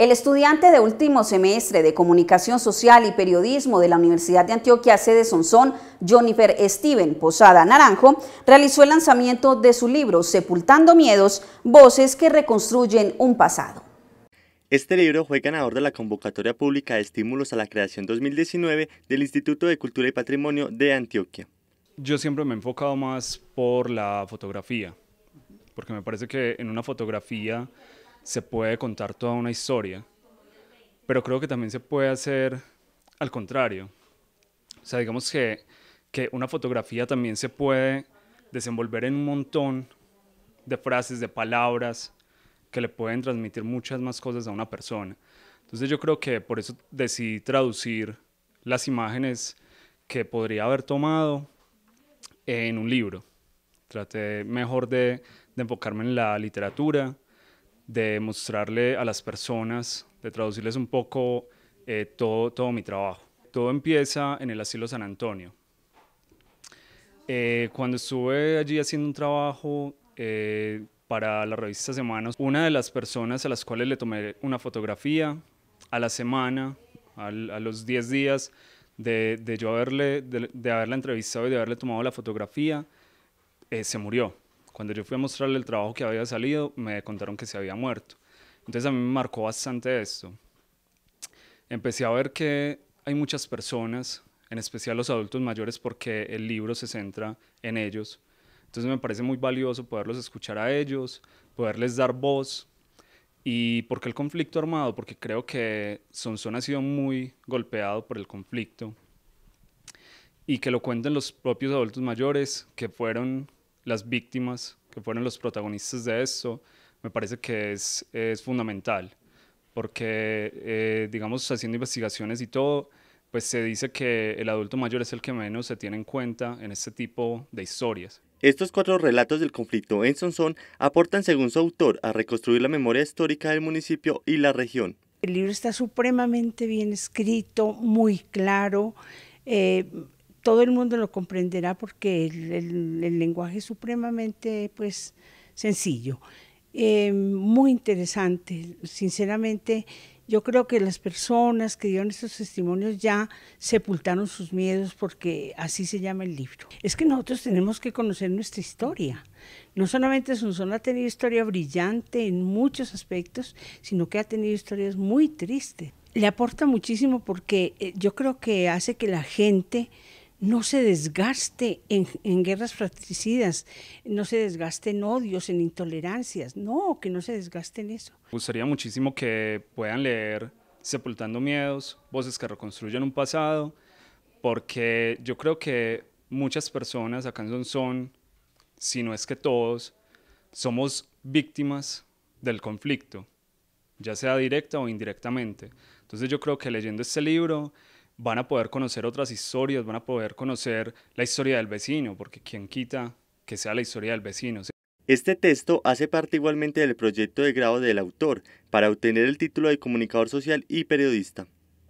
El estudiante de último semestre de Comunicación Social y Periodismo de la Universidad de Antioquia, sede Sonsón, Jonifer Steven Posada Naranjo, realizó el lanzamiento de su libro Sepultando Miedos, Voces que Reconstruyen un Pasado. Este libro fue ganador de la convocatoria pública de estímulos a la creación 2019 del Instituto de Cultura y Patrimonio de Antioquia. Yo siempre me he enfocado más por la fotografía, porque me parece que en una fotografía se puede contar toda una historia, pero creo que también se puede hacer al contrario. O sea, digamos que, una fotografía también se puede desenvolver en un montón de frases, de palabras que le pueden transmitir muchas más cosas a una persona. Entonces yo creo que por eso decidí traducir las imágenes que podría haber tomado en un libro. Traté mejor de, de enfocarme en la literatura, de mostrarle a las personas, de traducirles un poco eh, todo, todo mi trabajo. Todo empieza en el asilo San Antonio. Eh, cuando estuve allí haciendo un trabajo eh, para la revista Semanas, una de las personas a las cuales le tomé una fotografía a la semana, a los 10 días de, yo haberle, de, haberla entrevistado y de haberle tomado la fotografía, se murió. Cuando yo fui a mostrarle el trabajo que había salido, me contaron que se había muerto. Entonces a mí me marcó bastante esto. Empecé a ver que hay muchas personas, en especial los adultos mayores, porque el libro se centra en ellos. Entonces me parece muy valioso poderlos escuchar a ellos, poderles dar voz. ¿Y porque el conflicto armado? Porque creo que Sonson ha sido muy golpeado por el conflicto. Y que lo cuenten los propios adultos mayores que fueron las víctimas que fueron los protagonistas de eso, me parece que es, es fundamental, porque, eh, digamos, haciendo investigaciones y todo, pues se dice que el adulto mayor es el que menos se tiene en cuenta en este tipo de historias. Estos cuatro relatos del conflicto en Sonson aportan, según su autor, a reconstruir la memoria histórica del municipio y la región. El libro está supremamente bien escrito, muy claro. Eh, todo el mundo lo comprenderá porque el, lenguaje es supremamente pues, sencillo. Eh, muy interesante, sinceramente. Yo creo que las personas que dieron estos testimonios ya sepultaron sus miedos porque así se llama el libro. Es que nosotros tenemos que conocer nuestra historia. No solamente son ha tenido historia brillante en muchos aspectos, sino que ha tenido historias muy tristes. Le aporta muchísimo porque eh, yo creo que hace que la gente no se desgaste en, guerras fratricidas, no se desgaste en odios, en intolerancias, no, que no se desgaste en eso. Me gustaría muchísimo que puedan leer Sepultando Miedos, Voces que reconstruyen un pasado, porque yo creo que muchas personas acá en son, si no es que todos, somos víctimas del conflicto, ya sea directa o indirectamente. Entonces yo creo que leyendo este libro van a poder conocer otras historias, van a poder conocer la historia del vecino, porque quien quita que sea la historia del vecino. Este texto hace parte igualmente del proyecto de grado del autor para obtener el título de comunicador social y periodista.